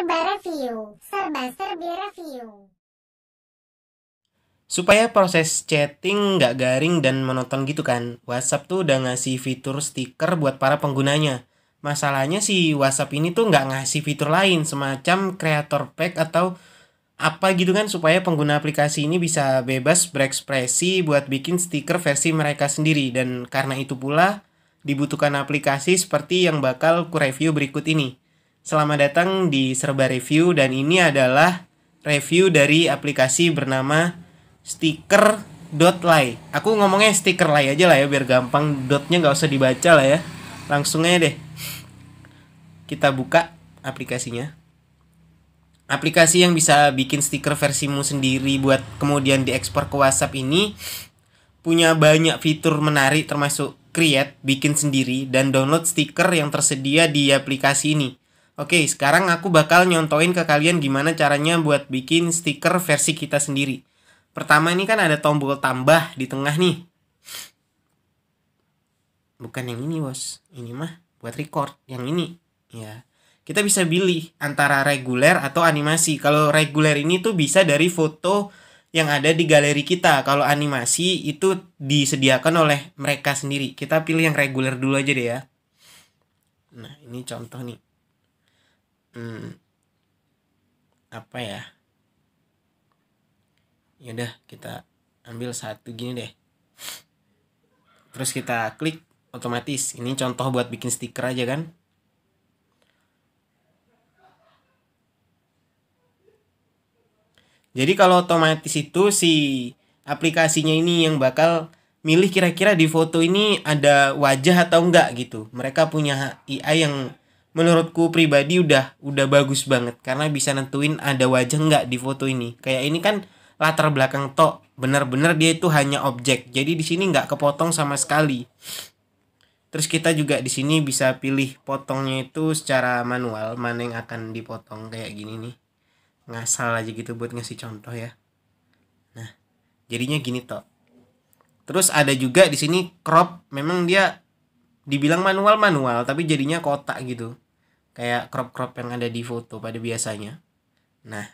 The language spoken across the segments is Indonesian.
Serba review, serba-serbi review. Supaya proses chatting nggak garing dan monoton gitu kan, WhatsApp tuh udah ngasih fitur stiker buat para penggunanya. Masalahnya si WhatsApp ini tuh nggak ngasih fitur lain, semacam creator pack atau apa gitu kan supaya pengguna aplikasi ini bisa bebas berekspresi buat bikin stiker versi mereka sendiri dan karena itu pula dibutuhkan aplikasi seperti yang bakal ku review berikut ini. Selamat datang di Serba Review dan ini adalah review dari aplikasi bernama Sticker .lay. Aku ngomongnya sticker lay aja lah ya biar gampang. Dotnya nggak usah dibaca lah ya. Langsung aja deh. Kita buka aplikasinya. Aplikasi yang bisa bikin stiker versimu sendiri buat kemudian diekspor ke WhatsApp ini punya banyak fitur menarik termasuk create, bikin sendiri, dan download stiker yang tersedia di aplikasi ini. Oke, sekarang aku bakal nyontoin ke kalian gimana caranya buat bikin stiker versi kita sendiri. Pertama ini kan ada tombol tambah di tengah nih. Bukan yang ini, Bos. Ini mah buat record, yang ini. Ya. Kita bisa pilih antara reguler atau animasi. Kalau reguler ini tuh bisa dari foto yang ada di galeri kita. Kalau animasi itu disediakan oleh mereka sendiri. Kita pilih yang reguler dulu aja deh ya. Nah, ini contoh nih hmm, apa ya ya udah kita ambil satu gini deh terus kita klik otomatis ini contoh buat bikin stiker aja kan jadi kalau otomatis itu si aplikasinya ini yang bakal milih kira-kira di foto ini ada wajah atau enggak gitu mereka punya AI yang menurutku pribadi udah udah bagus banget karena bisa nentuin ada wajah nggak di foto ini kayak ini kan latar belakang tok benar-benar dia itu hanya objek jadi di sini nggak kepotong sama sekali terus kita juga di sini bisa pilih potongnya itu secara manual mana yang akan dipotong kayak gini nih ngasal aja gitu buat ngasih contoh ya nah jadinya gini tok terus ada juga di sini crop memang dia dibilang manual manual tapi jadinya kotak gitu kayak crop crop yang ada di foto pada biasanya nah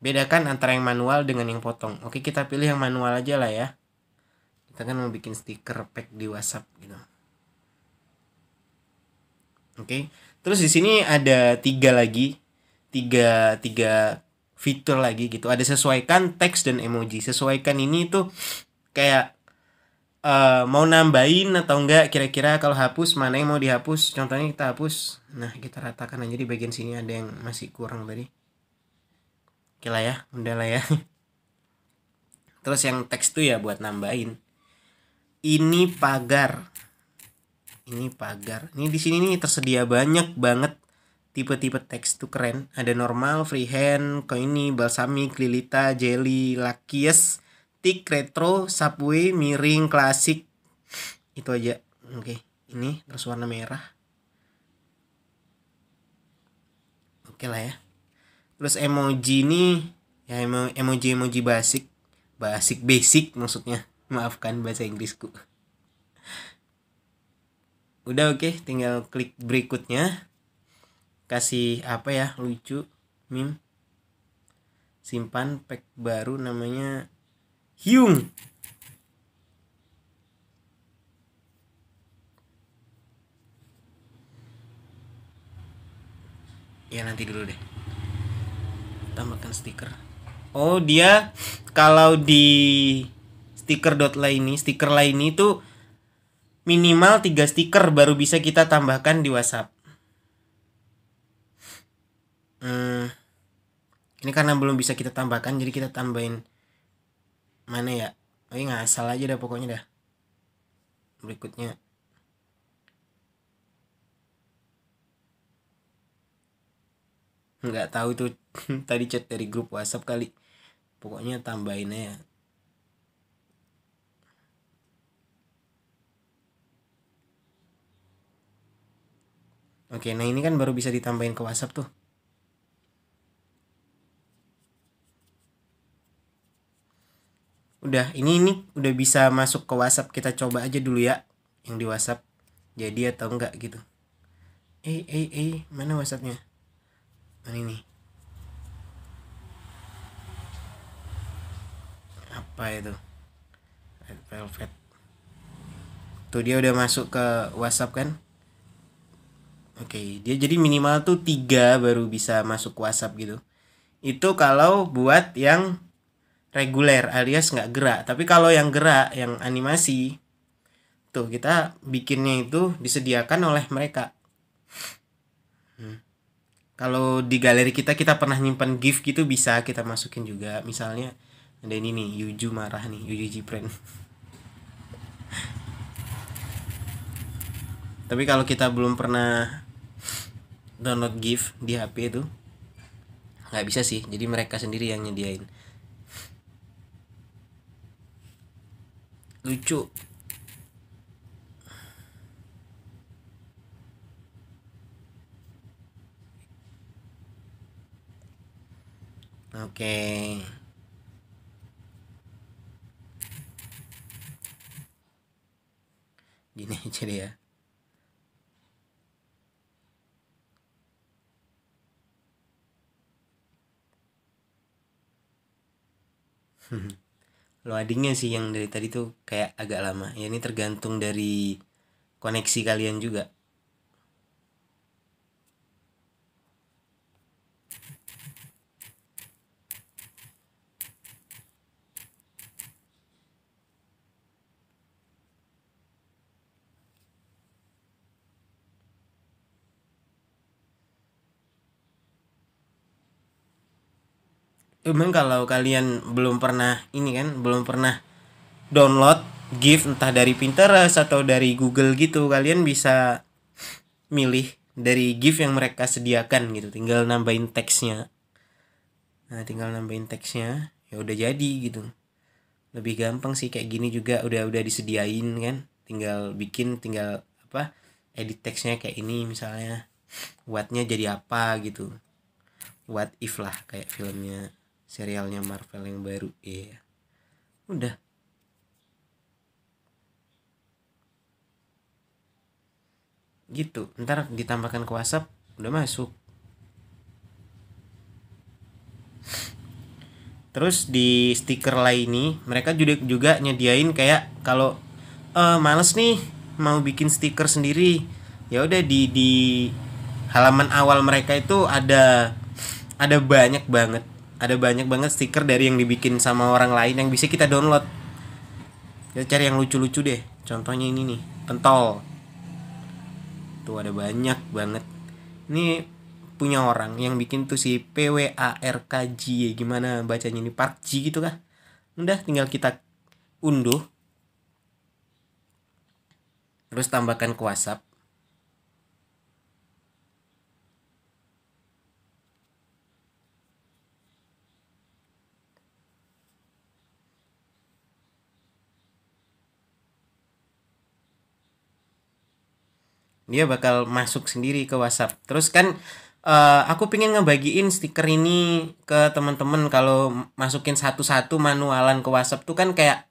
bedakan antara yang manual dengan yang potong oke kita pilih yang manual aja lah ya kita kan mau bikin stiker pack di WhatsApp gitu oke terus di sini ada tiga lagi tiga tiga fitur lagi gitu ada sesuaikan teks dan emoji sesuaikan ini tuh kayak uh, mau nambahin atau enggak kira-kira kalau hapus mana yang mau dihapus contohnya kita hapus nah kita ratakan aja di bagian sini ada yang masih kurang tadi oke lah ya udah lah ya terus yang teks tuh ya buat nambahin ini pagar ini pagar ini di sini nih tersedia banyak banget tipe-tipe teks tuh keren ada normal freehand koini balsami lilita jelly lakies tik retro subway miring klasik itu aja oke ini terus warna merah oke lah ya terus emoji ini ya emo emoji emoji basic basic basic maksudnya maafkan bahasa Inggrisku udah oke okay, tinggal klik berikutnya kasih apa ya lucu meme simpan pack baru namanya Hyung ya nanti dulu deh tambahkan stiker oh dia kalau di stiker dot ini stiker lain itu minimal 3 stiker baru bisa kita tambahkan di WhatsApp hmm, ini karena belum bisa kita tambahkan jadi kita tambahin mana ya oh ngasal aja dah pokoknya dah berikutnya nggak tahu tuh tadi chat dari grup WhatsApp kali pokoknya tambahin ya Oke, nah ini kan baru bisa ditambahin ke WhatsApp tuh. udah ini ini udah bisa masuk ke WhatsApp kita coba aja dulu ya yang di WhatsApp jadi atau enggak gitu eh eh eh mana WhatsAppnya mana ini apa itu red velvet tuh dia udah masuk ke WhatsApp kan oke dia jadi minimal tuh tiga baru bisa masuk WhatsApp gitu itu kalau buat yang reguler alias nggak gerak tapi kalau yang gerak yang animasi tuh kita bikinnya itu disediakan oleh mereka kalau di galeri kita kita pernah nyimpan gift gitu bisa kita masukin juga misalnya ada ini nih Yuju marah nih Yuju Jipren tapi kalau kita belum pernah download gift di HP itu nggak bisa sih jadi mereka sendiri yang nyediain lucu Oke. Okay. Gini aja deh ya. Hmm loadingnya sih yang dari tadi tuh kayak agak lama ya ini tergantung dari koneksi kalian juga emang kalau kalian belum pernah ini kan belum pernah download GIF entah dari Pinterest atau dari Google gitu kalian bisa milih dari GIF yang mereka sediakan gitu tinggal nambahin teksnya nah tinggal nambahin teksnya ya udah jadi gitu lebih gampang sih kayak gini juga udah udah disediain kan tinggal bikin tinggal apa edit teksnya kayak ini misalnya buatnya jadi apa gitu what if lah kayak filmnya serialnya Marvel yang baru ya yeah. udah gitu ntar ditambahkan ke WhatsApp udah masuk terus di stiker lain ini mereka juga juga nyediain kayak kalau e, males nih mau bikin stiker sendiri ya udah di di halaman awal mereka itu ada ada banyak banget ada banyak banget stiker dari yang dibikin sama orang lain yang bisa kita download kita cari yang lucu-lucu deh contohnya ini nih pentol tuh ada banyak banget ini punya orang yang bikin tuh si PWARKJ gimana bacanya ini Park G gitu kah udah tinggal kita unduh terus tambahkan ke WhatsApp dia bakal masuk sendiri ke WhatsApp terus kan Uh, aku pengen ngebagiin stiker ini ke teman-teman kalau masukin satu-satu manualan ke WhatsApp tuh kan kayak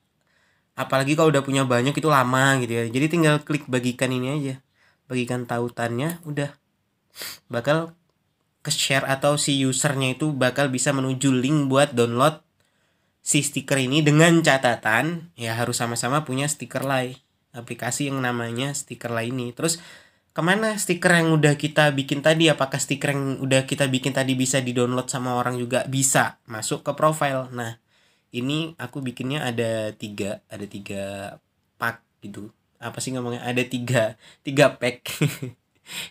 apalagi kalau udah punya banyak itu lama gitu ya jadi tinggal klik bagikan ini aja bagikan tautannya udah bakal ke share atau si usernya itu bakal bisa menuju link buat download si stiker ini dengan catatan ya harus sama-sama punya stiker lain aplikasi yang namanya stiker lain ini terus kemana stiker yang udah kita bikin tadi apakah stiker yang udah kita bikin tadi bisa di download sama orang juga bisa masuk ke profile nah ini aku bikinnya ada tiga ada tiga pack gitu apa sih ngomongnya ada tiga tiga pack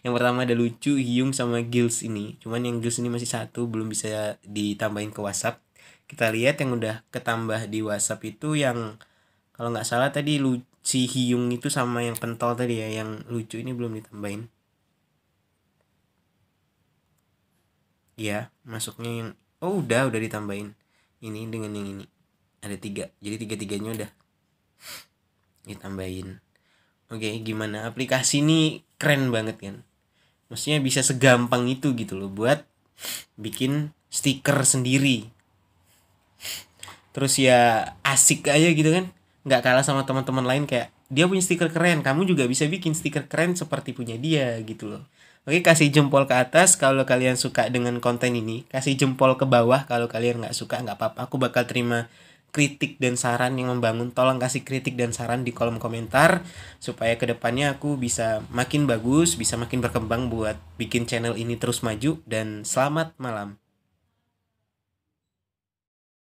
yang pertama ada lucu hiung sama gills ini cuman yang gills ini masih satu belum bisa ditambahin ke whatsapp kita lihat yang udah ketambah di whatsapp itu yang kalau nggak salah tadi lucu si hiung itu sama yang pentol tadi ya yang lucu ini belum ditambahin ya masuknya yang oh udah udah ditambahin ini dengan yang ini ada tiga jadi tiga tiganya udah ditambahin oke gimana aplikasi ini keren banget kan maksudnya bisa segampang itu gitu loh buat bikin stiker sendiri terus ya asik aja gitu kan nggak kalah sama teman-teman lain kayak dia punya stiker keren kamu juga bisa bikin stiker keren seperti punya dia gitu loh oke kasih jempol ke atas kalau kalian suka dengan konten ini kasih jempol ke bawah kalau kalian nggak suka nggak apa-apa aku bakal terima kritik dan saran yang membangun tolong kasih kritik dan saran di kolom komentar supaya kedepannya aku bisa makin bagus bisa makin berkembang buat bikin channel ini terus maju dan selamat malam